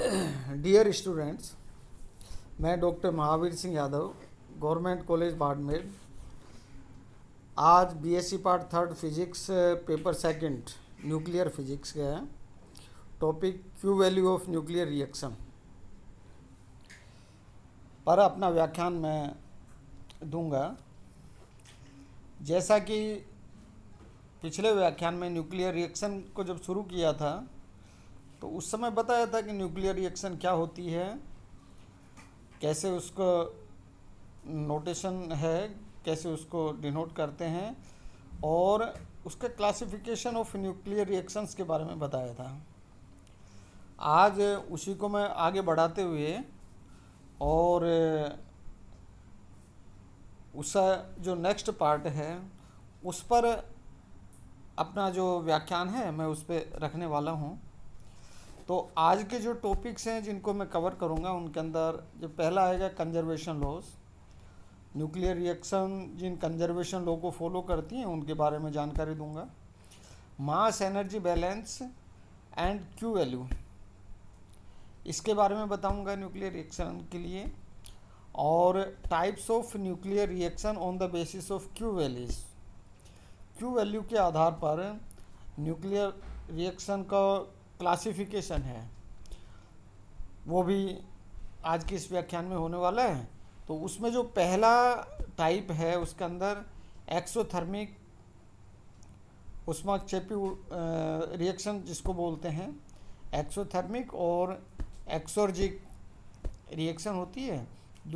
dear students मैं doctor Mahavir Singh Yadav government college Barmer आज BSc part third physics paper second nuclear physics का है topic Q value of nuclear reaction पर अपना व्याख्यान मैं दूंगा जैसा कि पिछले व्याख्यान में न्यूक्लियर रिएक्शन को जब शुरू किया था तो उस समय बताया था कि न्यूक्लियर रिएक्शन क्या होती है कैसे उसको नोटेशन है कैसे उसको डिनोट करते हैं और उसका क्लासिफिकेशन ऑफ न्यूक्लियर रिएक्शंस के बारे में बताया था आज उसी को मैं आगे बढ़ाते हुए और उसका जो नेक्स्ट पार्ट है उस पर अपना जो व्याख्यान है मैं उस पर रखने वाला हूँ तो आज के जो टॉपिक्स हैं जिनको मैं कवर करूँगा उनके अंदर जो पहला आएगा कंजर्वेशन लॉज न्यूक्लियर रिएक्शन जिन कंजर्वेशन लॉ को फॉलो करती हैं उनके बारे में जानकारी दूंगा mass energy balance and Q value इसके बारे में बताऊंगा न्यूक्लियर रिएक्शन के लिए और types of nuclear reaction on the basis of Q values Q value के आधार पर न्यूक्लियर रिएक्शन का क्लासिफिकेशन है वो भी आज के इस व्याख्यान में होने वाला है तो उसमें जो पहला टाइप है उसके अंदर एक्सोथर्मिक उष्मा चेपी रिएक्शन जिसको बोलते हैं एक्सोथर्मिक और एक्सोर्जिक रिएक्शन होती है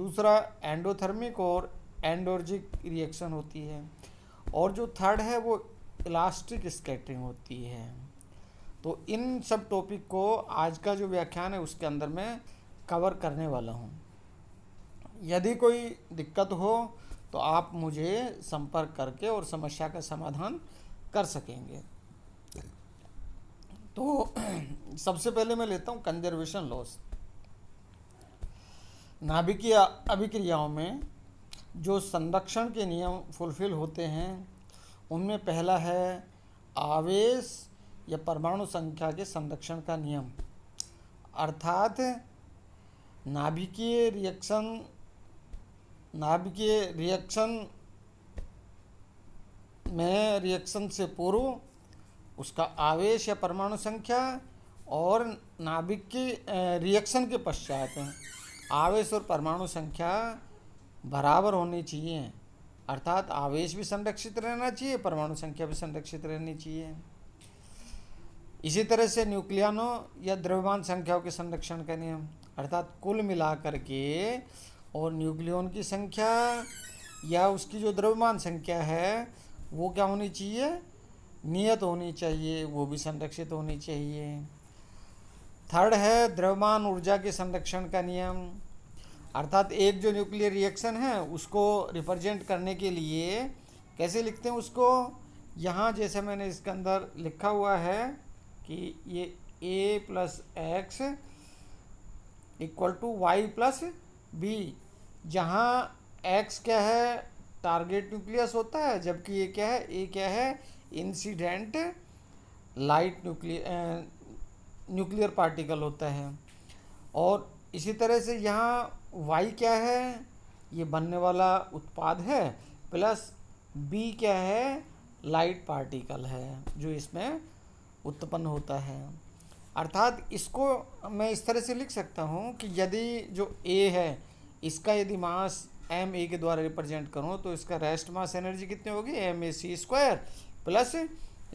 दूसरा एंडोथर्मिक और एंडोर्जिक रिएक्शन होती है और जो थर्ड है वो इलास्टिक स्केटरिंग होती है तो इन सब टॉपिक को आज का जो व्याख्यान है उसके अंदर मैं कवर करने वाला हूँ यदि कोई दिक्कत हो तो आप मुझे संपर्क करके और समस्या का समाधान कर सकेंगे तो सबसे पहले मैं लेता हूँ कंजर्वेशन लॉस नाभिकीय अभिक्रियाओं में जो संरक्षण के नियम फुलफिल होते हैं उनमें पहला है आवेश या परमाणु संख्या के संरक्षण का नियम अर्थात नाभिकीय रिएक्शन नाभिकीय रिएक्शन में रिएक्शन से पूर्व उसका आवेश या परमाणु संख्या और नाभिक के रिएक्शन के पश्चात आवेश और परमाणु संख्या बराबर होनी चाहिए अर्थात आवेश भी संरक्षित रहना चाहिए परमाणु संख्या भी संरक्षित रहनी चाहिए इसी तरह से न्यूक्लियनों या द्रव्यमान संख्याओं के संरक्षण का नियम अर्थात कुल मिलाकर के और न्यूक्लियन की संख्या या उसकी जो द्रव्यमान संख्या है वो क्या होनी चाहिए नियत होनी चाहिए वो भी संरक्षित होनी चाहिए थर्ड है द्रव्यमान ऊर्जा के संरक्षण का नियम अर्थात एक जो न्यूक्लियर रिएक्शन है उसको रिप्रेजेंट करने के लिए कैसे लिखते हैं उसको यहाँ जैसे मैंने इसके अंदर लिखा हुआ है कि ये A plus X equal to Y plus B जहाँ एक्स क्या है टारगेट न्यूक्लियस होता है जबकि ये क्या है ए क्या है incident light nuclear nuclear particle होता है और इसी तरह से यहाँ वाई क्या है ये बनने वाला उत्पाद है प्लस बी क्या है लाइट पार्टिकल है जो इसमें उत्पन्न होता है अर्थात इसको मैं इस तरह से लिख सकता हूँ कि यदि जो ए है इसका यदि मास एम ए के द्वारा रिप्रेजेंट करूँ तो इसका रेस्ट मास एनर्जी कितनी होगी M A C square plus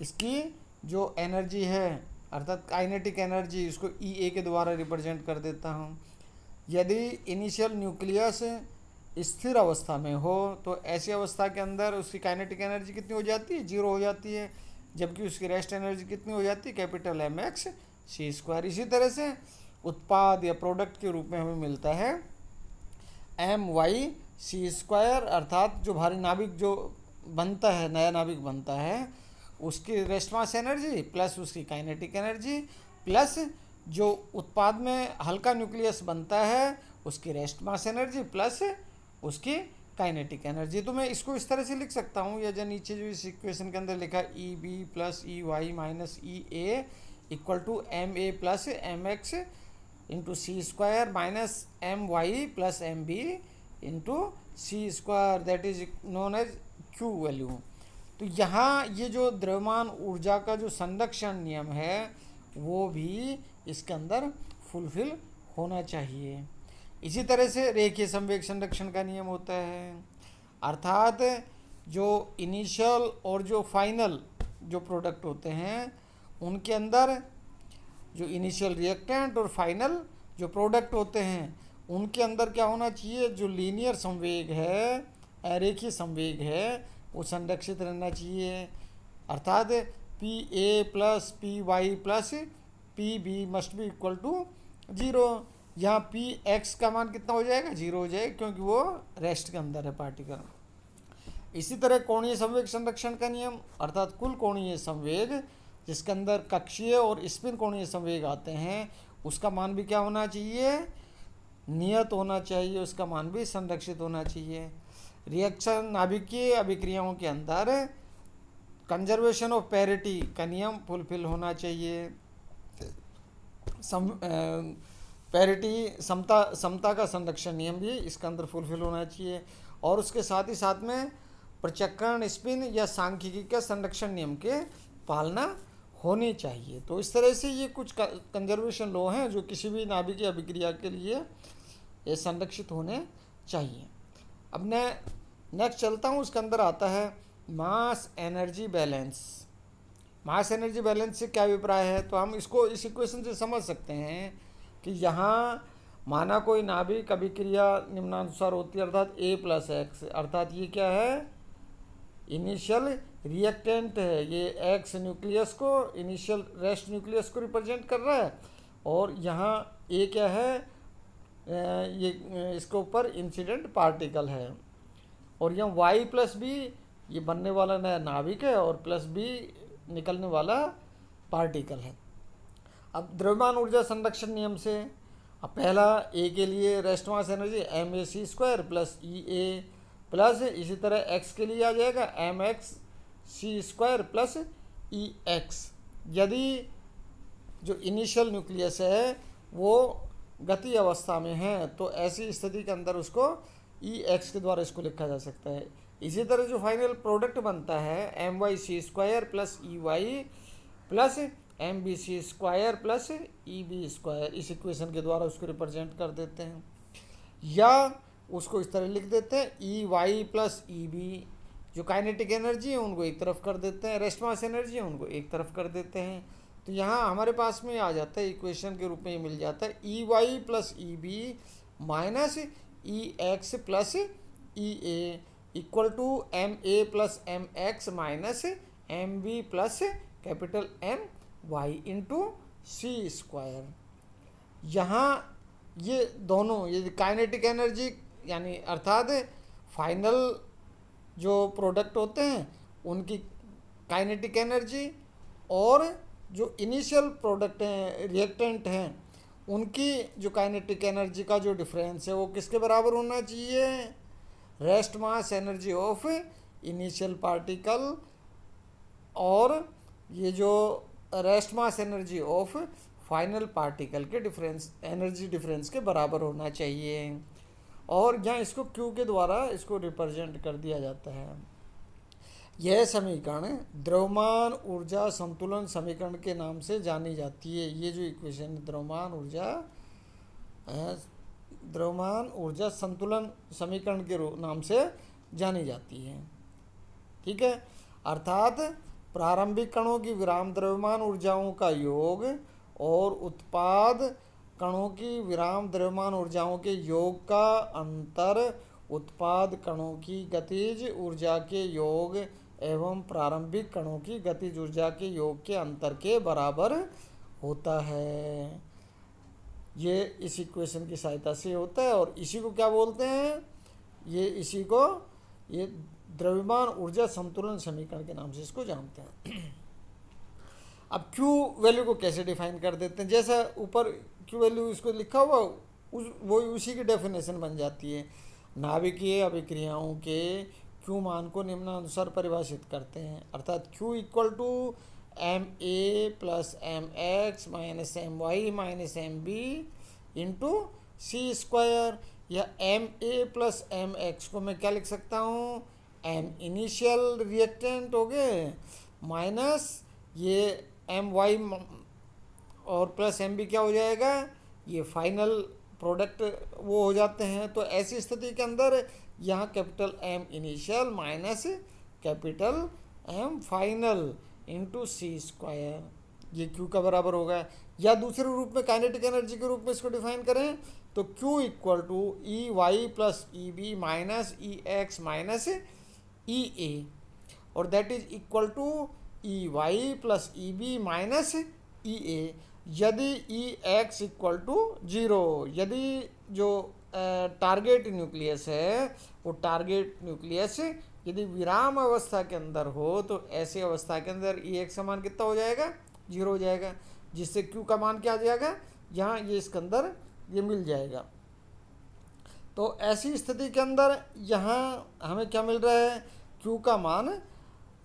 इसकी जो एनर्जी है अर्थात काइनेटिक एनर्जी इसको ई e ए के द्वारा रिप्रेजेंट कर देता हूँ यदि इनिशियल न्यूक्लियस स्थिर अवस्था में हो तो ऐसी अवस्था के अंदर उसकी काइनेटिक एनर्जी कितनी हो जाती है जीरो हो जाती है जबकि उसकी रेस्ट एनर्जी कितनी हो जाती है capital M X C square इसी तरह से उत्पाद या प्रोडक्ट के रूप में हमें मिलता है एम वाई सी स्क्वायर अर्थात जो भारी नाभिक जो बनता है नया नाभिक बनता है उसकी रेस्ट मास एनर्जी प्लस उसकी काइनेटिक एनर्जी प्लस जो उत्पाद में हल्का न्यूक्लियस बनता है उसकी रेस्ट मास एनर्जी प्लस उसकी काइनेटिक एनर्जी तो मैं इसको इस तरह से लिख सकता हूँ या जो नीचे जो इस इक्वेशन के अंदर लिखा E B plus E Y minus E A equal to M A plus M X into C square minus M Y plus M B into C square that is known as Q value तो यहाँ ये जो द्रव्यमान ऊर्जा का जो संरक्षण नियम है वो भी इसके अंदर फुलफिल होना चाहिए इसी तरह से रेखीय संवेग संरक्षण का नियम होता है अर्थात जो इनिशियल और जो फाइनल जो प्रोडक्ट होते हैं उनके अंदर जो इनिशियल रिएक्टेंट और फाइनल जो प्रोडक्ट होते हैं उनके अंदर क्या होना चाहिए जो लीनियर संवेग है अरेखीय संवेग है वो संरक्षित रहना चाहिए अर्थात P A plus P Y plus P B must be equal to zero यहाँ पी एक्स का मान कितना हो जाएगा जीरो हो जाएगा क्योंकि वो रेस्ट के अंदर है पार्टिकल इसी तरह कोणीय संवेग संरक्षण का नियम अर्थात कुल कोणीय संवेग जिसके अंदर कक्षीय और स्पिन कोणीय संवेग आते हैं उसका मान भी क्या होना चाहिए नियत होना चाहिए उसका मान भी संरक्षित होना चाहिए रिएक्शन नाभिकीय अभिक्रियाओं के अंदर कंजर्वेशन ऑफ पैरिटी का नियम फुलफिल होना चाहिए सम पैरिटी समता समता का संरक्षण नियम भी इसके अंदर फुलफिल होना चाहिए और उसके साथ ही साथ में प्रचक्रण स्पिन या सांख्यिकी का संरक्षण नियम के पालना होनी चाहिए तो इस तरह से ये कुछ कंजर्वेशन लॉ हैं जो किसी भी नाभिकीय अभिक्रिया के लिए ये संरक्षित होने चाहिए अब मैं ने, नेक्स्ट चलता हूँ उसके अंदर आता है mass energy balance mass energy balance से क्या अभिप्राय है तो हम इसको इस इक्वेशन से समझ सकते हैं कि यहाँ माना कोई नाभिक अभिक्रिया निम्नानुसार होती है अर्थात ए प्लस एक्स अर्थात ये क्या है इनिशियल रिएक्टेंट है ये एक्स न्यूक्लियस को इनिशियल रेस्ट न्यूक्लियस को रिप्रेजेंट कर रहा है और यहाँ ए क्या है ये इसके ऊपर इंसिडेंट पार्टिकल है और यहाँ वाई प्लस बी ये बनने वाला नया नाभिक है और प्लस बी निकलने वाला पार्टिकल है अब द्रव्यमान ऊर्जा संरक्षण नियम से अब पहला ए के लिए rest mass energy M A C square plus E A plus इसी तरह एक्स के लिए आ जाएगा M X C square plus E X यदि जो इनिशियल न्यूक्लियस है वो गति अवस्था में है तो ऐसी स्थिति के अंदर उसको ई e एक्स के द्वारा इसको लिखा जा सकता है इसी तरह जो फाइनल प्रोडक्ट बनता है M Y C square plus E Y plus M B C square plus E B square इस इक्वेशन के द्वारा उसको रिप्रेजेंट कर देते हैं या उसको इस तरह लिख देते हैं E Y plus E B जो काइनेटिक एनर्जी है उनको एक तरफ कर देते हैं रेस्ट मास एनर्जी है उनको एक तरफ कर देते हैं तो यहाँ हमारे पास में आ जाता है इक्वेशन के रूप में ये मिल जाता है E Y plus E B minus E X plus E A equal to M A plus M X minus M B plus capital M Y into C square यहाँ ये दोनों ये काइनेटिक एनर्जी यानी अर्थात फाइनल जो product होते हैं उनकी काइनेटिक एनर्जी और जो इनिशियल प्रोडक्ट हैं रिएक्टेंट हैं उनकी जो काइनेटिक एनर्जी का जो डिफरेंस है वो किसके बराबर होना चाहिए rest mass energy of initial particle और ये जो rest mass energy of final particle के डिफरेंस एनर्जी डिफरेंस के बराबर होना चाहिए और यहाँ इसको क्यू के द्वारा इसको रिप्रेजेंट कर दिया जाता है यह समीकरण द्रव्यमान ऊर्जा संतुलन समीकरण के नाम से जानी जाती है ये जो इक्वेशन है द्रव्यमान ऊर्जा द्रव्यमान ऊर्जा संतुलन समीकरण के नाम से जानी जाती है ठीक है अर्थात प्रारंभिक कणों की विराम द्रव्यमान ऊर्जाओं का योग और उत्पाद कणों की विराम द्रव्यमान ऊर्जाओं के योग का अंतर उत्पाद कणों की गतिज ऊर्जा के योग एवं प्रारंभिक कणों की गतिज ऊर्जा के योग के अंतर के बराबर होता है ये इस इक्वेशन की सहायता से होता है और इसी को क्या बोलते हैं ये इसी को ये द्रव्यमान ऊर्जा संतुलन समीकरण के नाम से इसको जानते हैं अब Q वैल्यू को कैसे डिफाइन कर देते हैं जैसा ऊपर Q वैल्यू इसको लिखा हुआ उस वो उसी की डेफिनेशन बन जाती है नाभिकीय अभिक्रियाओं के Q मान को निम्नानुसार परिभाषित करते हैं अर्थात Q equal to M A plus M X minus M Y minus M B into C square या M A plus M X को मैं क्या लिख सकता हूँ एम इनिशियल रिएक्टेंट हो गए माइनस ये एम वाई और प्लस एम बी क्या हो जाएगा ये फाइनल प्रोडक्ट वो हो जाते हैं तो ऐसी स्थिति के अंदर यहाँ capital M initial minus capital M final into C square ये क्यू का बराबर होगा या दूसरे रूप में काइनेटिक एनर्जी के रूप में इसको डिफाइन करें तो Q equal to E Y plus E B minus E X minus E e A और that is equal to E Y plus E B minus E A यदि E X equal to zero यदि जो target nucleus है वो target nucleus यदि विराम अवस्था के अंदर हो तो ऐसी अवस्था के अंदर ई e एक्स का मान कितना हो जाएगा जीरो हो जाएगा जिससे क्यू का मान क्या आ जाएगा यहाँ ये इसके अंदर ये मिल जाएगा तो ऐसी स्थिति के अंदर यहाँ हमें क्या मिल रहा है क्यू का मान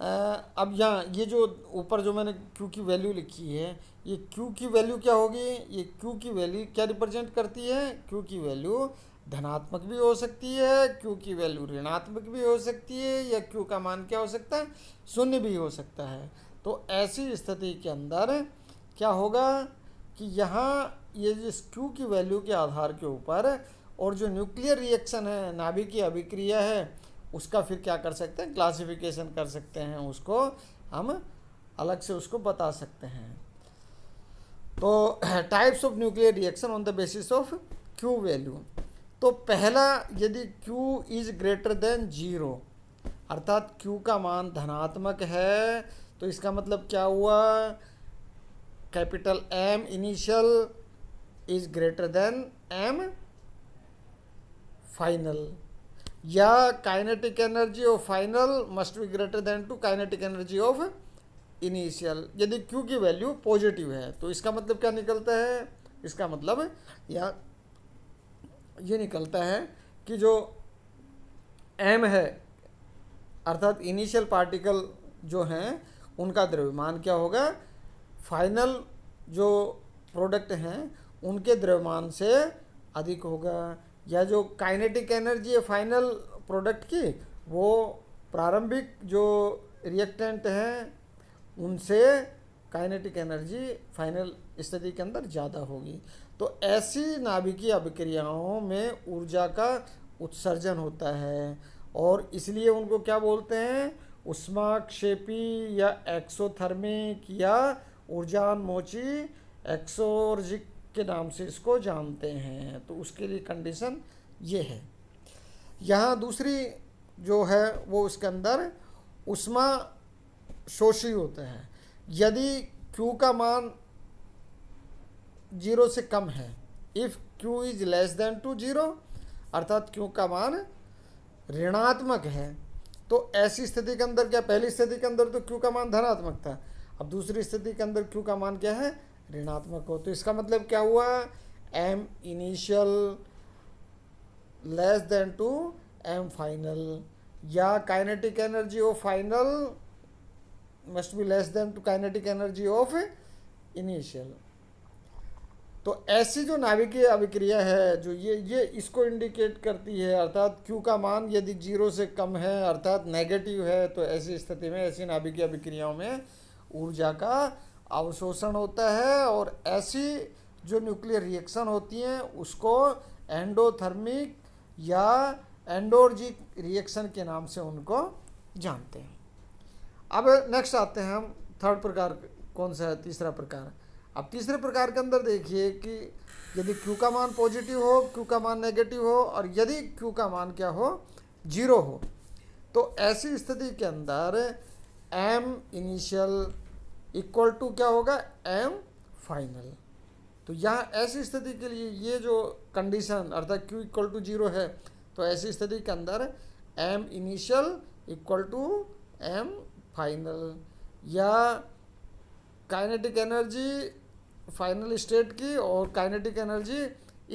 अब यहाँ ये जो ऊपर जो मैंने क्यू की वैल्यू लिखी है ये क्यू की वैल्यू क्या होगी ये क्यू की वैल्यू क्या रिप्रेजेंट करती है क्यू की वैल्यू धनात्मक भी हो सकती है क्यू की वैल्यू ऋणात्मक भी हो सकती है या क्यू का मान क्या हो सकता है शून्य भी हो सकता है तो ऐसी स्थिति के अंदर क्या होगा कि यहाँ ये जिस क्यू की वैल्यू के आधार के ऊपर और जो न्यूक्लियर रिएक्शन है नाभिकीय अभिक्रिया है उसका फिर क्या कर सकते हैं क्लासिफिकेशन कर सकते हैं उसको हम अलग से उसको बता सकते हैं तो types of nuclear reaction on the basis of Q value तो पहला यदि Q is greater than zero अर्थात क्यू का मान धनात्मक है तो इसका मतलब क्या हुआ capital M initial is greater than M final या kinetic energy of final must be greater than to kinetic energy of initial यदि क्यू की वैल्यू पॉजिटिव है तो इसका मतलब क्या निकलता है इसका मतलब या ये निकलता है कि जो एम है अर्थात इनिशियल पार्टिकल जो हैं उनका द्रव्यमान क्या होगा फाइनल जो प्रोडक्ट हैं उनके द्रव्यमान से अधिक होगा या जो काइनेटिक एनर्जी है फाइनल प्रोडक्ट की वो प्रारंभिक जो रिएक्टेंट हैं उनसे काइनेटिक एनर्जी फाइनल स्थिति के अंदर ज़्यादा होगी तो ऐसी नाभिकीय अभिक्रियाओं में ऊर्जा का उत्सर्जन होता है और इसलिए उनको क्या बोलते हैं उष्माक्षेपी या एक्सोथर्मिक या मोची एक्सोर्जिक के नाम से इसको जानते हैं तो उसके लिए कंडीशन ये है यहाँ दूसरी जो है वो इसके अंदर उष्मा शोषी होते हैं यदि Q का मान जीरो से कम है if Q is less than to zero अर्थात Q का मान ऋणात्मक है तो ऐसी स्थिति के अंदर क्या पहली स्थिति के अंदर तो Q का मान धनात्मक था अब दूसरी स्थिति के अंदर Q का मान क्या है ऋणात्मक हो तो इसका मतलब क्या हुआ M initial less than to M final या kinetic energy of final must be less than to kinetic energy of initial तो ऐसी जो नाभिकीय अभिक्रिया है जो ये ये इसको इंडिकेट करती है अर्थात Q का मान यदि जीरो से कम है अर्थात नेगेटिव है तो ऐसी स्थिति में ऐसी नाभिकीय अभिक्रियाओं में ऊर्जा का अवशोषण होता है और ऐसी जो न्यूक्लियर रिएक्शन होती हैं उसको एंडोथर्मिक या एंडोर्जिक रिएक्शन के नाम से उनको जानते हैं अब नेक्स्ट आते हैं हम थर्ड प्रकार कौन सा है तीसरा प्रकार अब तीसरे प्रकार के अंदर देखिए कि यदि क्यू का मान पॉजिटिव हो क्यू का मान नेगेटिव हो और यदि क्यू का मान क्या हो जीरो हो तो ऐसी स्थिति के अंदर एम इनिशियल इक्वल टू क्या होगा एम फाइनल तो यहाँ ऐसी स्थिति के लिए ये जो कंडीशन अर्थात क्यू इक्वल टू जीरो है तो ऐसी स्थिति के अंदर M initial equal to M final या काइनेटिक एनर्जी फाइनल स्टेट की और काइनेटिक एनर्जी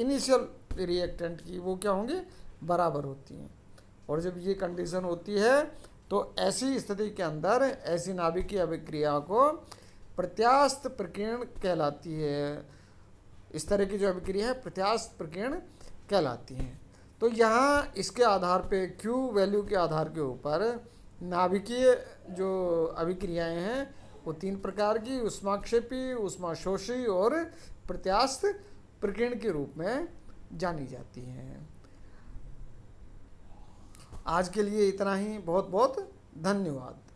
इनिशियल रिएक्टेंट की वो क्या होंगी बराबर होती हैं और जब ये कंडीशन होती है तो ऐसी स्थिति के अंदर ऐसी नाभिकीय की अभिक्रिया को प्रत्यास्त प्रकीर्ण कहलाती है इस तरह की जो अभिक्रिया है प्रत्यास्त प्रकीर्ण कहलाती है तो यहाँ इसके आधार पे Q वैल्यू के आधार के ऊपर नाभिकीय जो अभिक्रियाएं हैं वो तीन प्रकार की उष्माक्षेपी उष्माशोषी और प्रत्यास्थ प्रकीर्ण के रूप में जानी जाती हैं आज के लिए इतना ही बहुत बहुत धन्यवाद